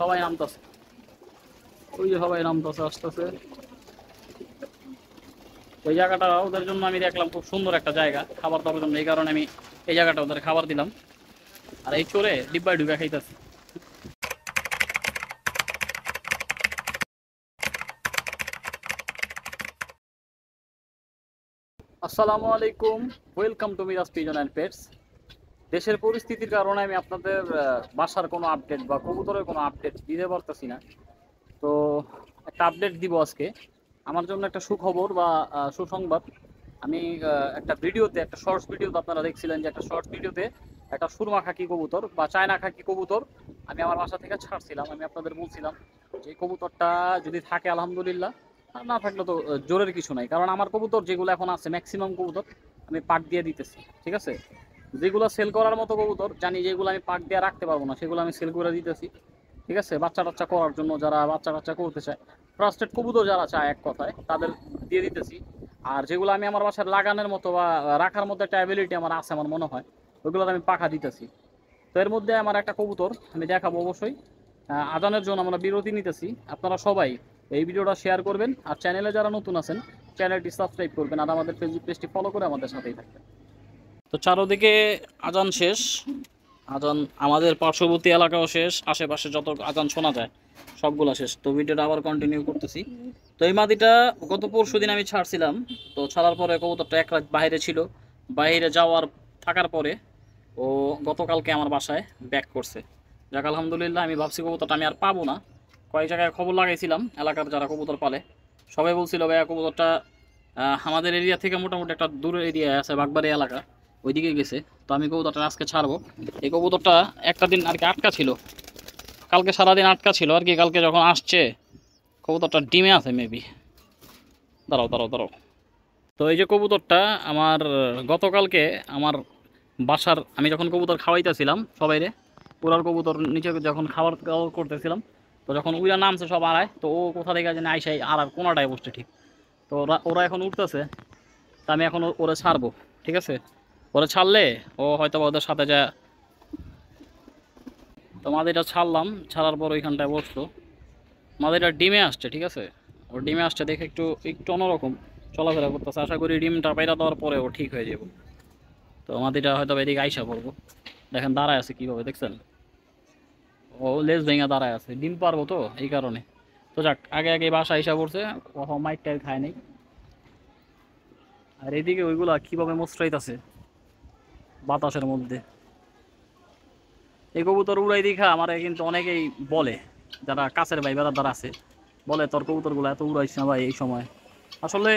সবাই নামতেছে ওই যে সবাই নামতেছে আসতেছে ওই জায়গাটা ওদের জন্য আমি দেখলাম খুব সুন্দর একটা জায়গা খাবার দাবার জন্য এই কারণে আমি এই জায়গাটা ওদের খাবার দিলাম আর এই চোরে ডিব্বায় ডুবে খাইতেছে আসসালামু আলাইকুম welcome to Miraj pigeon and pets দেশের পরিস্থিতির কারণে আমি আপনাদের বাসার কোনো আপডেট বা কবুতরের কোনো আপডেট দিতে পারতেছি না তো একটা আপডেট দিব আজকে আমার জন্য একটা সুখবর বা সুসংবাদ আমি একটা ভিডিওতে একটা শর্টস ভিডিওতে আপনারা দেখছিলেন যে একটা শর্টস ভিডিওতে একটা সুরমা খাকি কবুতর বা চায়না খাকি কবুতর আমি আমার বাসা থেকে ছাড়ছিলাম আমি আপনাদের বলছিলাম যে কবুতরটা যদি থাকে আলহামদুলিল্লাহ আর না থাকলে তো জোরের কিছু নাই কারণ আমার কবুতর যেগুলো এখন আছে ম্যাক্সিমাম কবুতর আমি পাট দিয়ে দিতেছি ঠিক আছে যেগুলো সেল করার মতো কবুতর জানি যেগুলো আমি পাক দিয়ে রাখতে পারবো না সেগুলো আমি সেল করে দিতেছি ঠিক আছে বাচ্চা টাচ্চা করার জন্য যারা বাচ্চা টাচ্চা করতে চায় ফ্রাস্টেড কবুতর যারা চায় এক কথায় তাদের দিয়ে দিতেছি আর যেগুলো আমি আমার বাসায় লাগানোর মতো বা রাখার মধ্যে একটা অ্যাবিলিটি আমার আছে আমার মনে হয় ওইগুলো আমি পাখা দিতেছি তো এর মধ্যে আমার একটা কবুতর আমি দেখাবো অবশ্যই আদানের জন্য আমরা বিরতি নিতেছি আপনারা সবাই এই ভিডিওটা শেয়ার করবেন আর চ্যানেলে যারা নতুন আছেন চ্যানেলটি সাবস্ক্রাইব করবেন আর আমাদের ফেসবুক পেজটি ফলো করে আমাদের সাথেই থাকবেন তো চারোদিকে আজান শেষ আজান আমাদের পার্শ্ববর্তী এলাকাও শেষ আশেপাশে যত আজান শোনা যায় সবগুলো শেষ তো ভিডিওটা আবার কন্টিনিউ করতেছি তো এই মাদিটা গত পরশু আমি ছাড়ছিলাম তো ছাড়ার পরে কবুতরটা এক রাত বাইরে ছিল বাইরে যাওয়ার থাকার পরে ও গতকালকে আমার বাসায় ব্যাক করছে যাক আলহামদুলিল্লাহ আমি ভাবছি কবুতরটা আমি আর পাবো না কয়েক জায়গায় খবর লাগাইছিলাম এলাকার যারা কবুতর পালে সবাই বলছিল ভাইয়া কবুতরটা আমাদের এরিয়া থেকে মোটামুটি একটা দূরের এরিয়া আছে বাগবাড়ি এলাকা ওইদিকে গেছে তো আমি কবুতরটা আজকে ছাড়বো এই কবুতরটা একটা দিন আর কি আটকা ছিল কালকে সারাদিন আটকা ছিল আর কি কালকে যখন আসছে কবুতরটা ডিমে আছে মেবি দাঁড়াও দাঁড়াও দাঁড়াও তো এই যে কবুতরটা আমার গতকালকে আমার বাসার আমি যখন কবুতর খাওয়াইতেছিলাম সবাইরে পুরার কবুতর নিচে যখন খাবার দাবার করতেছিলাম তো যখন উইরা নামছে সব আড়ায় তো ও কোথা থেকে জানি আইসাই আড়ার কোনাটায় বসছে ঠিক তো ওরা ওরা এখন উঠতেছে তা আমি এখন ওরা ছাড়বো ঠিক আছে ওরা ছাড়লে ও হয়তো ওদের সাথে যা তো মাদিটা ছাড়লাম ছাড়ার পর ওইখানটায় বসলো মাদিটা ডিমে আসছে ঠিক আছে ও ডিমে আসছে দেখে একটু একটু অন্যরকম চলাফেরা করতেছে আশা করি ডিমটা পাইরা দেওয়ার পরে ও ঠিক হয়ে যাব তো মাদিটা হয়তো এদিকে আইসা পড়বো দেখেন দাঁড়ায় আছে কীভাবে দেখছেন ও লেজ ভেঙে দাঁড়ায় আছে ডিম পারবো তো এই কারণে তো যাক আগে আগে বাসা আইসা পড়ছে কোথাও মাইক টাইট খায় নাই আর এদিকে ওইগুলা কীভাবে মোস্ট্রাইত আছে বাতাসের মধ্যে এই কবুতর উড়াই দেখা আমার কিন্তু অনেকেই বলে যারা কাছের ভাই দ্বারা আছে বলে তোর কবুতরগুলো এত উড়াইস না ভাই এই সময় আসলে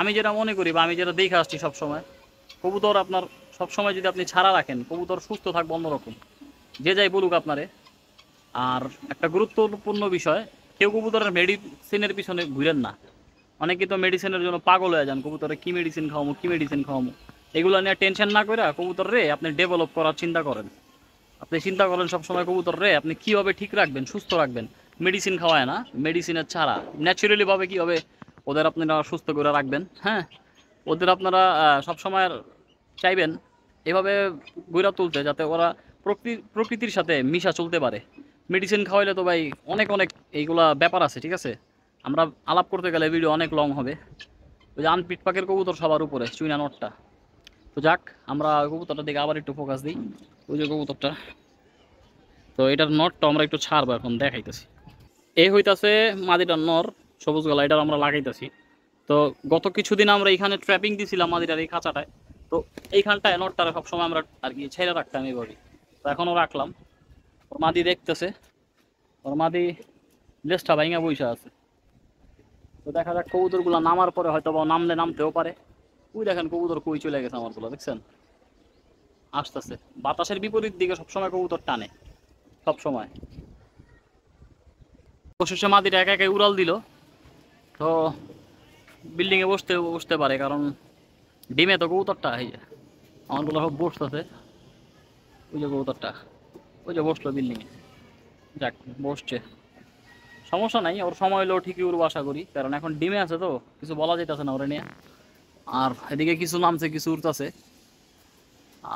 আমি যেটা মনে করি বা আমি যেটা দেখে আসছি সবসময় কবুতর আপনার সবসময় যদি আপনি ছাড়া রাখেন কবুতর সুস্থ থাকবে অন্যরকম যে যাই বলুক আপনারে আর একটা গুরুত্বপূর্ণ বিষয় কেউ কবুতরের মেডিসিনের পিছনে ঘুরেন না অনেকে তো মেডিসিনের জন্য পাগল হয়ে যান কবুতরে কী মেডিসিন খাওয়ামো কী মেডিসিন খাওয়ামো এগুলো নিয়ে টেনশন না করে কবুতর রে আপনি ডেভেলপ করার চিন্তা করেন আপনি চিন্তা করেন সবসময় কবুতর রে আপনি কীভাবে ঠিক রাখবেন সুস্থ রাখবেন মেডিসিন খাওয়ায় না মেডিসিনের ছাড়া ন্যাচুরালিভাবে কীভাবে ওদের আপনারা সুস্থ করে রাখবেন হ্যাঁ ওদের আপনারা সবসময় চাইবেন এভাবে গুড়া তুলতে যাতে ওরা প্রকৃতি প্রকৃতির সাথে মিশা চলতে পারে মেডিসিন খাওয়াইলে তো ভাই অনেক অনেক এইগুলা ব্যাপার আছে ঠিক আছে আমরা আলাপ করতে গেলে ভিডিও অনেক লং হবে ওই যে আনপিট পাকের কবুতর সবার উপরে চুইনা নটটা তো যাক আমরা কবুতরটার দিকে আবার একটু ফোকাস দিই ওই যে কবুতরটা তো এটার নটটা আমরা একটু ছাড়বো এখন দেখাইতেছি এই হইতাছে মাদিটার নর সবুজ গলা এটার আমরা লাগাইতেছি তো গত কিছুদিন আমরা এখানে ট্র্যাপিং দিছিলাম মাদিটার এই খাঁচাটায় তো এইখানটায় নটটারে সবসময় আমরা আর কি ছেড়ে রাখতাম এইভাবে তো এখনও রাখলাম ওর মাদি দেখতেছে ওর মাদি লেজটা ভাইঙা বইসা আছে তো দেখা যাক কবুতরগুলো নামার পরে হয়তো বা নামলে নামতেও পারে ওই দেখেন কবুতর কই চলে গেছে আমার গুলো দেখছেন আস্তে বাতাসের বিপরীত দিকে সবসময় কবুতর টানে সবসময় অবশেষে মাটিটা একা একাই উড়াল দিল তো বিল্ডিংয়ে বসতে বসতে পারে কারণ ডিমে তো কবুতরটা যায় আমার আমারগুলো সব বসতেছে ওই যে কবুতরটা ওই যে বসলো বিল্ডিংয়ে যাক বসছে সমস্যা নাই ওর সময় হলেও ঠিকই উড়বো আশা করি কারণ এখন ডিমে আছে তো কিছু বলা যেতেছে না ওরা নিয়ে আর এদিকে কিছু নামছে কিছু উড়তাছে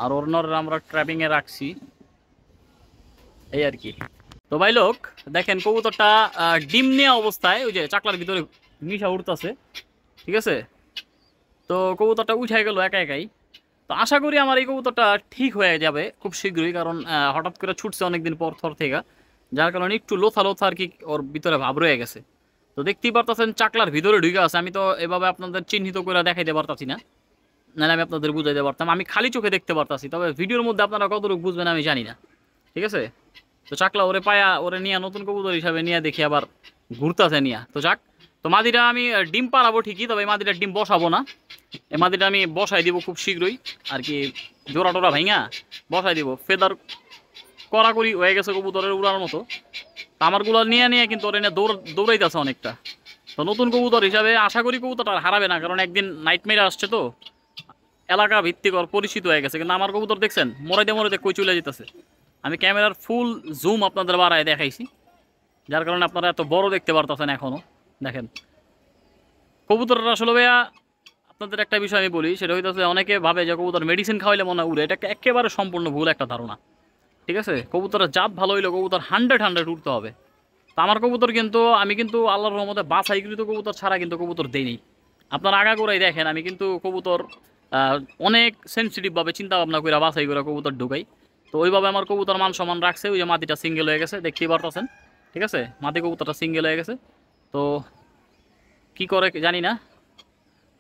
আর অন্যরা আমরা ট্র্যাপিংয়ে রাখছি এই আর কি তো ভাই লোক দেখেন কবুতরটা ডিম নেওয়া অবস্থায় ওই যে চাকলার ভিতরে মিশা উড়তাছে ঠিক আছে তো কবুতরটা উঠে গেল একা একাই তো আশা করি আমার এই কবুতরটা ঠিক হয়ে যাবে খুব শীঘ্রই কারণ হঠাৎ করে ছুটছে অনেকদিন পর থর থেকে যার কারণে একটু লোথা লোথা আর কি ওর ভিতরে ভাব রয়ে গেছে তো দেখতেই পারতেছেন চাকলার ভিতরে ঢুকে আছে আমি তো এভাবে আপনাদের চিহ্নিত করে দেখাইতে পারতাছি না নাহলে আমি আপনাদের বুঝাইতে পারতাম আমি খালি চোখে দেখতে পারতাছি তবে ভিডিওর মধ্যে আপনারা কতটুকু বুঝবেন আমি জানি না ঠিক আছে তো চাকলা ওরে পায়া ওরে নিয়ে নতুন কবুতর হিসাবে নিয়ে দেখি আবার ঘুরতেছে নিয়ে তো যাক তো মাদিটা আমি ডিম পালাবো ঠিকই তবে এই মাদিটা ডিম বসাবো না এই মাদিটা আমি বসাই দিব খুব শীঘ্রই আর কি জোড়া টোড়া ভাইঙা বসাই দিব ফেদার কড়াকড়ি হয়ে গেছে কবুতরের উড়ানোর মতো তামারগুলো নিয়ে নিয়ে কিন্তু ওরা দৌড় দৌড়াইতেছে অনেকটা তো নতুন কবুতর হিসাবে আশা করি কবুতরটা হারাবে না কারণ একদিন নাইট মেরে আসছে তো এলাকা ভিত্তিকর পরিচিত হয়ে গেছে কিন্তু আমার কবুতর দেখছেন মরাইতে মরাইতে কই চলে যেতেছে আমি ক্যামেরার ফুল জুম আপনাদের বাড়ায় দেখাইছি যার কারণে আপনারা এত বড় দেখতে পারতেছেন এখনও দেখেন কবুতরটা আসলে ভাইয়া আপনাদের একটা বিষয় আমি বলি সেটা হইতেছে অনেকে ভাবে যে কবুতর মেডিসিন খাওয়াইলে মনে হয় উড়ে এটা একেবারে সম্পূর্ণ ভুল একটা ধারণা ঠিক আছে কবুতরের জাপ ভালো হইলো কবুতর হান্ড্রেড হান্ড্রেড উঠতে হবে তো আমার কবুতর কিন্তু আমি কিন্তু আল্লাহর রহমতে বাছাইকৃত কবুতর ছাড়া কিন্তু কবুতর দেইনি আপনার আগা করেই দেখেন আমি কিন্তু কবুতর অনেক সেন্সিটিভভাবে চিন্তাভাবনা করে বাছাই করে কবুতর ঢুকাই তো ওইভাবে আমার কবুতর মান সমান রাখছে ওই যে মাটিটা সিঙ্গেল হয়ে গেছে দেখতেই পারতেছেন ঠিক আছে মাটি কবুতরটা সিঙ্গেল হয়ে গেছে তো কি করে জানি না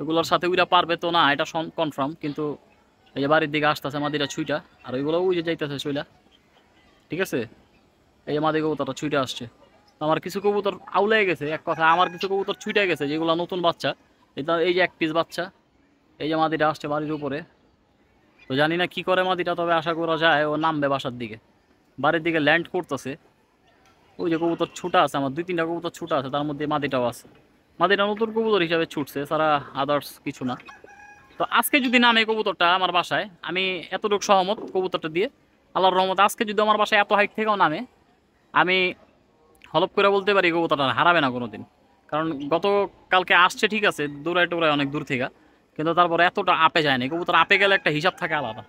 ওগুলোর সাথে ওইটা পারবে তো না এটা কনফার্ম কিন্তু এই যে বাড়ির দিকে আসতেছে মাটিটা ছুইটা আর ওইগুলো ওই যে যাইতেছে ছুইলা ঠিক আছে এই যে মাদি কবুতরটা ছুটে আসছে আমার কিছু কবুতর আউলে গেছে এক কথা আমার কিছু কবুতর ছুটে গেছে যেগুলো নতুন বাচ্চা এই যে এক পিস বাচ্চা এই যে মাদিটা আসছে বাড়ির উপরে তো জানি না কি করে মাদিটা তবে আশা করা যায় ও নামবে বাসার দিকে বাড়ির দিকে ল্যান্ড করতেছে ওই যে কবুতর ছুটা আছে আমার দুই তিনটা কবুতর ছুটা আছে তার মধ্যে মাদিটাও আছে মাদিটা নতুন কবুতর হিসাবে ছুটছে সারা আদার্স কিছু না তো আজকে যদি নামে কবুতরটা আমার বাসায় আমি এতটুকু সহমত কবুতরটা দিয়ে আল্লাহর রহমত আজকে যদি আমার বাসায় এত হাইট থেকেও নামে আমি হলপ করে বলতে পারি কবুতরটা হারাবে না কোনো দিন কারণ গত কালকে আসছে ঠিক আছে দৌড়ায় টোড়ায় অনেক দূর থেকে কিন্তু তারপরে এতটা আপে যায়নি কবুতর আপে গেলে একটা হিসাব থাকে আলাদা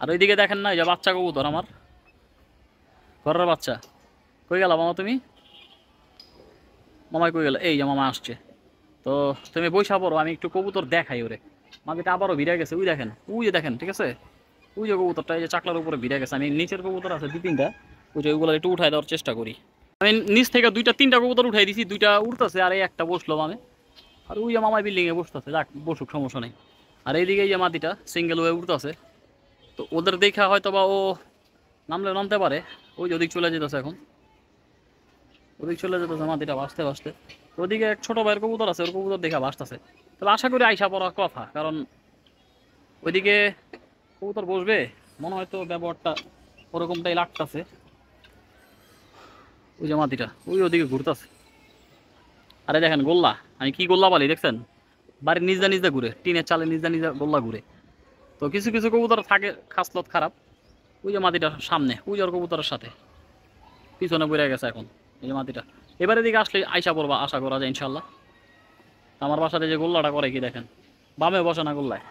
আর ওইদিকে দেখেন না এই যে বাচ্চা কবুতর আমার ঘরের বাচ্চা কই গেল মামা তুমি মামাই কই গেল এই যে মামা আসছে তো তুমি বৈশা পড়ো আমি একটু কবুতর দেখাই ওরে মামিটা আবারও ভিড়ে গেছে ওই দেখেন ওই যে দেখেন ঠিক আছে ওই যে কবুতরটা এই যে চাকলার উপরে ভিড়ে গেছে আমি নিচের কবুতর আছে দু তিনটা ওই যে ওইগুলো একটু উঠাই দেওয়ার চেষ্টা করি আমি নিচ থেকে দুইটা তিনটা কবুতর উঠাই দিছি দুইটা উঠতেছে আর এই একটা বসলাম আমি আর ওই আমার মামাই বিল্ডিংয়ে বসতেছে যাক বসুক সমস্যা নেই আর এইদিকে এই যে মাটিটা সিঙ্গেল হয়ে উঠতেছে তো ওদের দেখা হয়তো বা ও নামলে নামতে পারে ওই যে ওদিক চলে যেতেছে এখন ওদিক চলে যেতেছে মাটিটা বাঁচতে বাঁচতে ওদিকে এক ছোটো ভাইয়ের কবুতর আছে ওর কবুতর দেখা বাঁচতেছে তবে আশা করি আইসা পড়ার কথা কারণ ওইদিকে কবুতর বসবে মনে হয় তো ব্যবহারটা ওরকমটাই লাগতেছে ওই জামাতিটা ওই ওদিকে ঘুরতেছে আরে দেখেন গোল্লা আমি কি গোল্লা পালি দেখছেন বাড়ির নিজদা নিজদা ঘুরে টিনের চালে নিজদা নিজদা গোল্লা ঘুরে তো কিছু কিছু কবুতর থাকে খাসলত খারাপ ওই যে মাটিটা সামনে ওই ওর কবুতরের সাথে পিছনে পড়ে গেছে এখন এই যে মাটিটা এবারে দিকে আসলে আইসা পড়বা আশা করা যায় ইনশাল্লাহ আমার বাসাতে যে গোল্লাটা করে কি দেখেন বামে বসে না গোল্লায়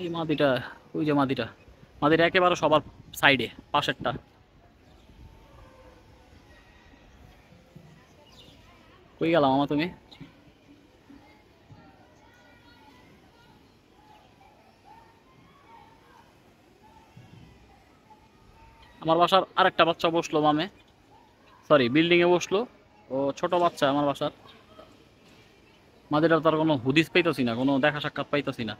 এই মাদিটা ওই যে মাদিটা মাদিটা একেবারে সবার সাইডে পাশেরটা কই গেলাম আমার তুমি আমার বাসার আরেকটা বাচ্চা বসলো মামে সরি বিল্ডিংয়ে বসলো ও ছোট বাচ্চা আমার বাসার মাদিটা তার কোনো হুদিস পাইতেছি না কোনো দেখা সাক্ষাৎ পাইতেছি না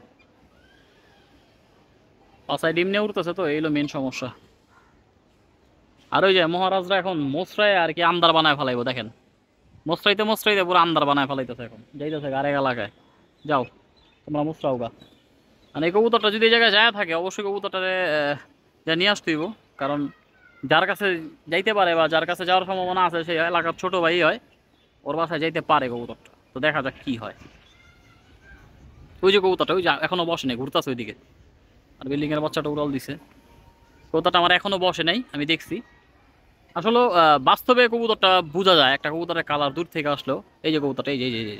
পাশায় ডিম নিয়ে উঠতেছে তো এইলো মেন সমস্যা আর ওই যে মহারাজরা এখন মোসরায় আর কি আন্দার বানায় ফেলাইবো দেখেন মোসরাইতে মোসরাইতে পুরো আন্দার বানায় ফেলাইতেছে এখন যাইতেছে গারে এলাকায় যাও তোমরা মোসরাও গা মানে এই কবুতরটা যদি এই জায়গায় যায় থাকে অবশ্যই কবুতরটারে যা নিয়ে আসতে হইব কারণ যার কাছে যাইতে পারে বা যার কাছে যাওয়ার সম্ভাবনা আছে সেই এলাকার ছোট ভাই হয় ওর বাসায় যাইতে পারে কবুতরটা তো দেখা যাক কি হয় ওই যে কবুতরটা ওই যে এখনও বসে নেই ঘুরতেছে ওইদিকে আর বিল্ডিং এর বাচ্চাটা উড়াল দিছে কবুতরটা আমার এখনো বসে নাই আমি দেখছি আসলে বাস্তবে কবুতরটা বোঝা যায় একটা কবুতরের কালার দূর থেকে আসলো এই যে কবুতরটা এই যে এই যে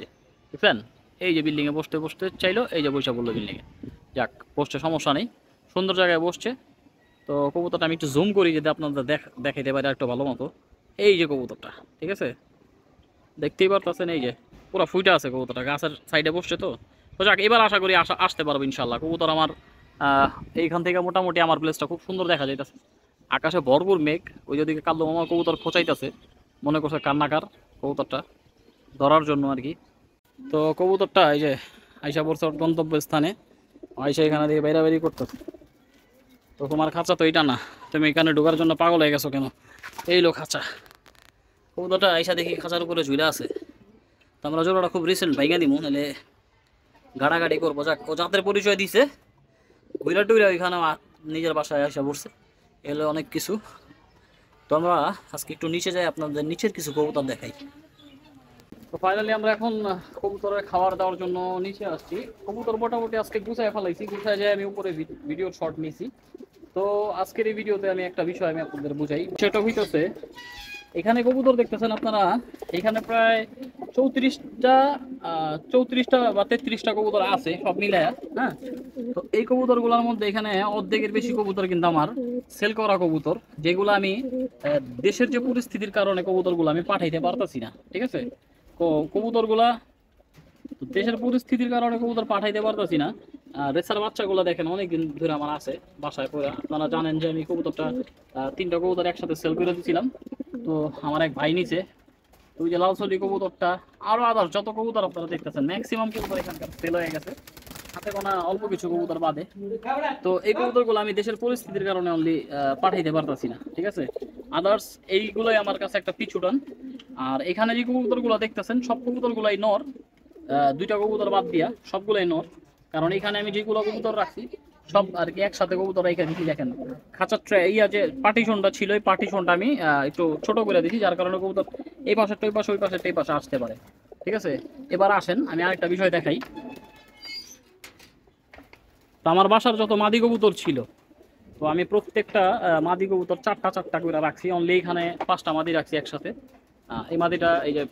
দেখছেন এই যে বিল্ডিংয়ে বসতে বসতে চাইলো এই যে বৈশা বললো বিল্ডিংয়ে যাক বসতে সমস্যা নেই সুন্দর জায়গায় বসছে তো কবুতরটা আমি একটু জুম করি যদি আপনাদের দেখ দেখাইতে পারি একটু ভালো মতো এই যে কবুতরটা ঠিক আছে দেখতেই পারতেছেন এই যে পুরো ফুইটা আছে কবুতরটা গাছের সাইডে বসছে তো তো যাক এবার আশা করি আসা আসতে পারবো ইনশাল্লাহ কবুতর আমার এইখান থেকে মোটামুটি আমার প্লেসটা খুব সুন্দর দেখা যাইতেছে আকাশে ভরপুর মেঘ ওই যদি কাল্লো মামা কবুতর খোঁচাইতেছে মনে করছে কান্নাকার কবুতরটা ধরার জন্য আর কি তো কবুতরটা এই যে আইসা পড়ছে গন্তব্য স্থানে আইসা এখানে দিয়ে বাইরে করতেছে তো তোমার খাঁচা তো এটা না তুমি এখানে ঢোকার জন্য পাগল হয়ে গেছো কেন এই লো খাঁচা কবুতরটা আইসা দেখি খাঁচার উপরে ঝুলে আছে তো আমরা জোড়াটা খুব রিসেন্ট ভাইগা দিব নাহলে গাড়াগাড়ি করবো যাক ও জাতের পরিচয় দিছে ঘুরা টুইরা ওইখানে নিজের বাসায় আসা পড়ছে এলো অনেক কিছু তো আমরা আজকে একটু নিচে যাই আপনাদের নিচের কিছু কবুতর দেখাই তো ফাইনালি আমরা এখন কবুতরের খাবার দেওয়ার জন্য নিচে আসছি কবুতর মোটামুটি আজকে গুছায় ফেলাইছি গুছায় যাই আমি উপরে ভিডিও শর্ট নিয়েছি তো আজকের এই ভিডিওতে আমি একটা বিষয় আমি আপনাদের বুঝাই সেটা হইতেছে এখানে কবুতর দেখতেছেন আপনারা এখানে প্রায় চৌত্রিশটা চৌত্রিশটা বা তেত্রিশটা কবুতর আছে সব মিলে হ্যাঁ তো এই কবুতরগুলোর মধ্যে এখানে অর্ধেকের বেশি কবুতর কিন্তু আমার সেল করা কবুতর যেগুলো আমি দেশের যে পরিস্থিতির কারণে কবুতরগুলো আমি পাঠাইতে পারতাছি না ঠিক আছে কবুতরগুলা তো দেশের পরিস্থিতির কারণে কবুতর পাঠাইতে পারতেছি না রেসার বাচ্চাগুলো দেখেন অনেকদিন ধরে আমার আছে বাসায় পড়ে আপনারা জানেন যে আমি কবুতরটা তিনটা কবুতর একসাথে সেল করে দিয়েছিলাম তো আমার এক ভাই নিচে ওই যে লাল কবুতরটা আরও আদার যত কবুতর আপনারা দেখতেছেন ম্যাক্সিমাম কবুতর এখানকার সেল হয়ে গেছে হাতে কোনো অল্প কিছু কবুতর বাদে তো এই কবুতরগুলো আমি দেশের পরিস্থিতির কারণে অনলি পাঠাইতে পারতেছি না ঠিক আছে আদার্স এইগুলোই আমার কাছে একটা পিছুটান আর এখানে যে কবুতরগুলো দেখতেছেন সব কবুতরগুলাই নর দুইটা কবুতর বাদ দিয়া সবগুলোই নর কারণ এখানে আমি যেগুলো কবুতর রাখছি সব আর কি একসাথে কবুতর এখানে দিচ্ছি দেখেন খাঁচার ট্রে ইয়া যে পার্টিশনটা ছিল এই পার্টিশনটা আমি একটু ছোট করে দিচ্ছি যার কারণে কবুতর এই পাশে ওই পাশে ওই পাশে এই পাশে আসতে পারে ঠিক আছে এবার আসেন আমি আরেকটা বিষয় দেখাই তো আমার বাসার যত মাদি কবুতর ছিল তো আমি প্রত্যেকটা মাদি কবুতর চারটা চারটা করে রাখছি অনলি এখানে পাঁচটা মাদি রাখছি একসাথে এই মাদিটা এই যে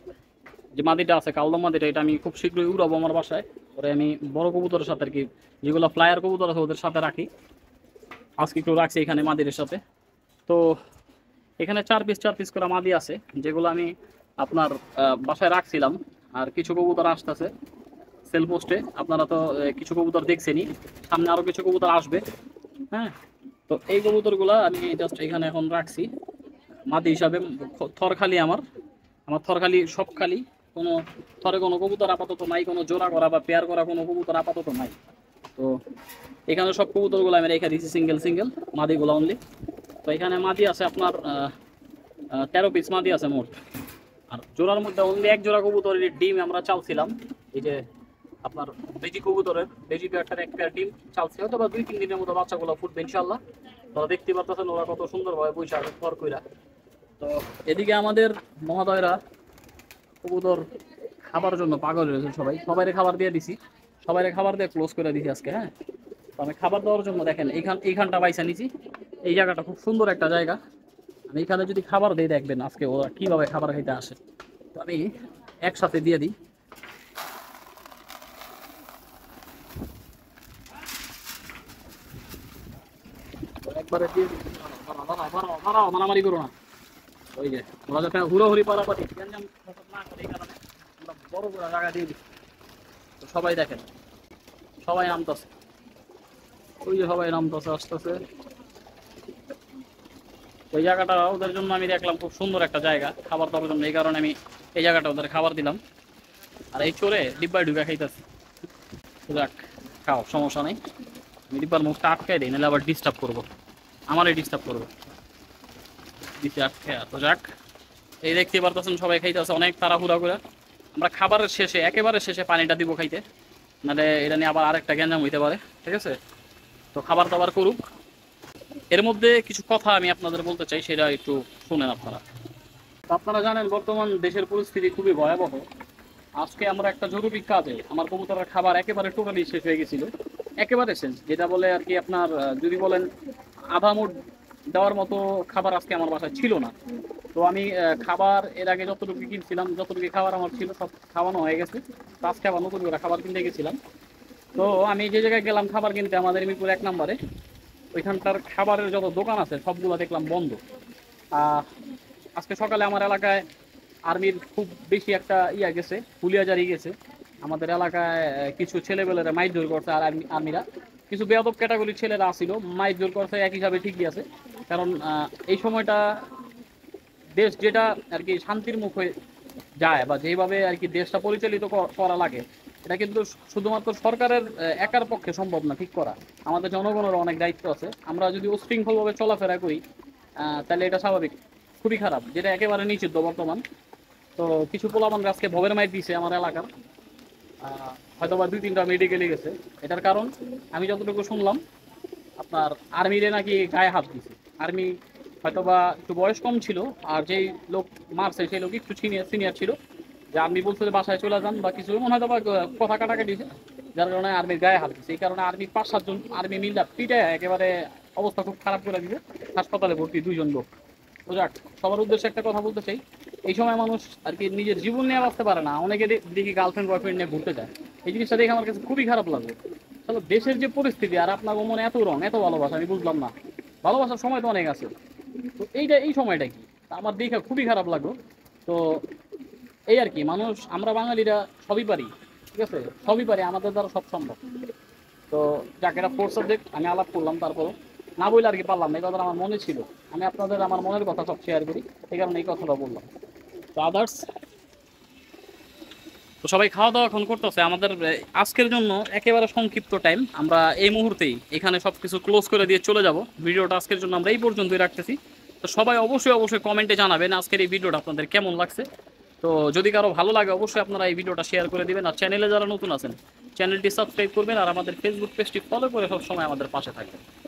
যে মাদিটা আছে কালদম মাদিটা এটা আমি খুব শীঘ্রই উড়াবো আমার বাসায় পরে আমি বড় কবুতরের সাথে আর কি যেগুলো ফ্লায়ার কবুতর আছে ওদের সাথে রাখি আজকে একটু রাখছি এখানে মাদির সাথে তো এখানে চার পিস চার পিস করে মাদি আছে যেগুলো আমি আপনার বাসায় রাখছিলাম আর কিছু কবুতর আসতেছে সেল পোস্টে আপনারা তো কিছু কবুতর দেখছেনই সামনে আরও কিছু কবুতর আসবে হ্যাঁ তো এই কবুতরগুলো আমি জাস্ট এখানে এখন রাখছি মাদি হিসাবে থর খালি আমার আমার থর খালি সব খালি কোনো থরে কোনো কবুতর আপাতত নাই কোনো জোড়া করা বা পেয়ার করা কোনো কবুতর আপাতত নাই তো এখানে সব কবুতরগুলো আমি রেখে দিয়েছি সিঙ্গেল সিঙ্গেল মাদিগুলো অনলি তো এখানে মাদি আছে আপনার তেরো পিস মাদি আছে মোট আর জোড়ার মধ্যে অনলি এক জোড়া কবুতরের ডিম আমরা চালছিলাম এই যে আপনার বেজি কবুতরের বেজি পেয়ারটার এক পেয়ার ডিম চালছে হয়তো বা দুই তিন দিনের মতো বাচ্চাগুলো ফুটবে ইনশাল্লাহ তারা দেখতে পারতেছেন ওরা কত সুন্দরভাবে বৈশাখ ঘর কইরা তো এদিকে আমাদের মহোদয়রা কবুতর খাবার জন্য পাগল হয়েছে সবাই সবাই খাবার দিয়ে দিছি সবাই খাবার দিয়ে ক্লোজ করে দিছি আজকে হ্যাঁ তো আমি খাবার দেওয়ার জন্য দেখেন এইখান এইখানটা বাইসা নিছি এই জায়গাটা খুব সুন্দর একটা জায়গা আমি এখানে যদি খাবার দিয়ে দেখবেন আজকে ওরা কীভাবে খাবার খাইতে আসে তো আমি একসাথে দিয়ে দিই একবারে দিয়ে দিই মারামারি করো না ওই হুড়োহুড়ি সবাই দেখেন সবাই ওই যে সবাই নামতেছে ওই জায়গাটা ওদের জন্য আমি দেখলাম খুব সুন্দর একটা জায়গা খাবার দাবার জন্য এই কারণে আমি এই জায়গাটা ওদের খাবার দিলাম আর এই চোরে ডিব্বায় ডুবে খাইতেছে যাক খাও সমস্যা নেই আমি ডিব্বার মুখটা আটকাই দিই নাহলে আবার ডিস্টার্ব করবো আমারই ডিস্টার্ব করবো যাক এই দেখতে পারতেছেন সবাই খাইতেছে অনেক তাড়াহুড়া করে আমরা খাবারের শেষে একেবারে শেষে পানিটা দিব খাইতে নাহলে এটা নিয়ে আবার আরেকটা গ্যাঞ্জাম হইতে পারে ঠিক আছে তো খাবার দাবার করুক এর মধ্যে কিছু কথা আমি আপনাদের বলতে চাই সেটা একটু শোনেন আপনারা আপনারা জানেন বর্তমান দেশের পরিস্থিতি খুবই ভয়াবহ আজকে আমরা একটা জরুরি কাজে আমার কবুতরের খাবার একেবারে টোটালি শেষ হয়ে গেছিল একেবারে শেষ যেটা বলে আর কি আপনার যদি বলেন আধা মুঠ দেওয়ার মতো খাবার আজকে আমার বাসায় ছিল না তো আমি খাবার এর আগে যতটুকু কিনছিলাম যতটুকু খাবার আমার ছিল সব খাওয়ানো হয়ে গেছে তো আজকে আবার নতুন করে খাবার কিনতে গেছিলাম তো আমি যে জায়গায় গেলাম খাবার কিনতে আমাদের মিরপুর এক নম্বরে ওইখানটার খাবারের যত দোকান আছে সবগুলো দেখলাম বন্ধ আজকে সকালে আমার এলাকায় আর্মির খুব বেশি একটা ইয়া গেছে হুলিয়াজারি গেছে আমাদের এলাকায় কিছু ছেলেবেলেরা মাইজোর করছে আর আর্মিরা কিছু বেয়াদব ক্যাটাগরির ছেলেরা আসিল মাইজোর করছে এক হিসাবে ঠিকই আছে কারণ এই সময়টা দেশ যেটা আর কি শান্তির মুখে যায় বা যেভাবে আর কি দেশটা পরিচালিত করা লাগে এটা কিন্তু শুধুমাত্র সরকারের একার পক্ষে সম্ভব না ঠিক করা আমাদের জনগণের অনেক দায়িত্ব আছে আমরা যদি উশৃঙ্খলভাবে চলাফেরা করি তাহলে এটা স্বাভাবিক খুবই খারাপ যেটা একেবারে নিষিদ্ধ বর্তমান তো কিছু পোলাবান গাছকে ভবের মায়ের দিছে আমার এলাকার হয়তো বা দুই তিনটা মেডিকেলে গেছে এটার কারণ আমি যতটুকু শুনলাম আপনার আর্মিরে নাকি গায়ে হাত দিছে আর্মি হয়তোবা একটু বয়স কম ছিল আর যেই লোক মারছে সেই লোক একটু সিনিয়র সিনিয়র ছিল যে আর্মি বলছে যে বাসায় চলে যান বা কিছু মনে হয়তো কথা কাটা কাটিছে যার কারণে আর্মির গায়ে হাল সেই এই কারণে আর্মি পাঁচ সাতজন আর্মি মিল্লা পিটে একেবারে অবস্থা খুব খারাপ করে দিয়েছে হাসপাতালে ভর্তি দুইজন লোক বুঝাক সবার উদ্দেশ্যে একটা কথা বলতে চাই এই সময় মানুষ আর কি নিজের জীবন নিয়ে বাঁচতে পারে না অনেকে দেখি গার্লফ্রেন্ড বয়ফ্রেন্ড নিয়ে ঘুরতে যায় এই জিনিসটা দেখে আমার কাছে খুবই খারাপ লাগলো তাহলে দেশের যে পরিস্থিতি আর আপনার মনে এত রং এত ভালোবাসা আমি বুঝলাম না ভালোবাসার সময় তো অনেক আছে তো এইটা এই সময়টা কি আমার দেখে খুবই খারাপ লাগলো তো এই আর কি মানুষ আমরা বাঙালিরা সবই পারি ঠিক আছে সবই পারি আমাদের দ্বারা সব সম্ভব তো যাকে একটা ফোর সাবজেক্ট আমি আলাপ করলাম তারপরও না বললে আর কি পারলাম এই কথাটা আমার মনে ছিল আমি আপনাদের আমার মনের কথা সব শেয়ার করি এই কারণে এই কথাটা বললাম তো আদার্স তো সবাই খাওয়া দাওয়া এখন করতেছে আমাদের আজকের জন্য একেবারে সংক্ষিপ্ত টাইম আমরা এই মুহূর্তেই এখানে সব কিছু ক্লোজ করে দিয়ে চলে যাব ভিডিওটা আজকের জন্য আমরা এই পর্যন্তই রাখতেছি তো সবাই অবশ্যই অবশ্যই কমেন্টে জানাবেন আজকের এই ভিডিওটা আপনাদের কেমন লাগছে তো যদি কারো ভালো লাগে অবশ্যই আপনারা এই ভিডিওটা শেয়ার করে দেবেন আর চ্যানেলে যারা নতুন আছেন চ্যানেলটি সাবস্ক্রাইব করবেন আর আমাদের ফেসবুক পেজটি ফলো করে সবসময় আমাদের পাশে থাকবেন